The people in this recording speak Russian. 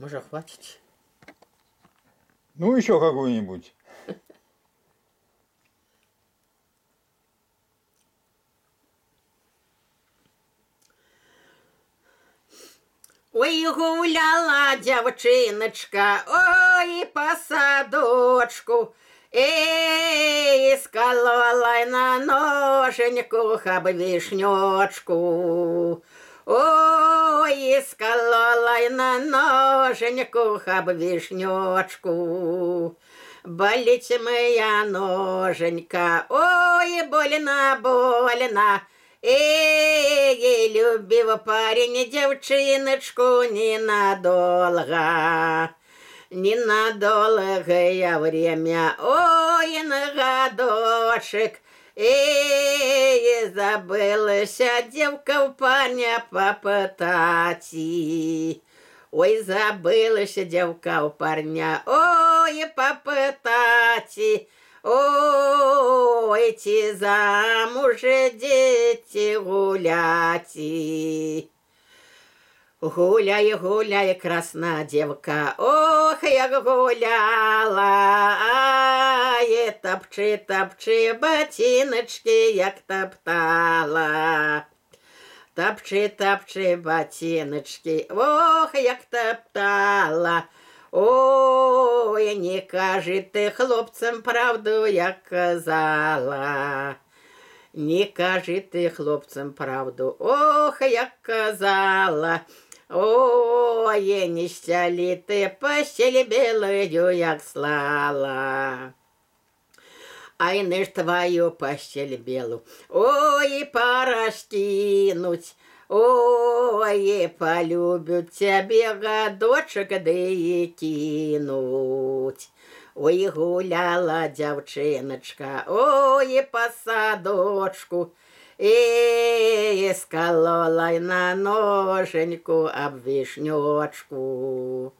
Может, хватит? Ну, еще какую-нибудь. Ой, гуляла девчиночка, ой, по садочку, Эй, сколола на ноженьку, хаб вишнечку. Ой, исколола и на ноженьку хаб вишнечку. Болит моя ноженька, ой, больно, больно. Эй, любил парень девчиночку ненадолго. Ненадолго я время, ой, на годочек — Эй, забилася девка у паня попитати. Ой, забилася девка у парня, ой, попитати. Ой, эти замуже дети гуляти. Гуляє, гуляє красна девка. ох, як гуляла, ає, тапчи, топчи, ботиночки, як топтала. Тапчи, тапчи, ботиночки, ох, як топтала. Ой, не кажи ты хлопцам правду, як казала. Не кажи ты хлопцам правду, ох, як казала. Ой, ніща літи пащелі білою, як слала. Ай, не ж твою пащель белу, ой, пораскинуть, ой, полюбят тебе годочек, да и кинуть. Ой, гуляла дівчиночка, ой, по садочку. І сколола на ноженьку об вишнючку.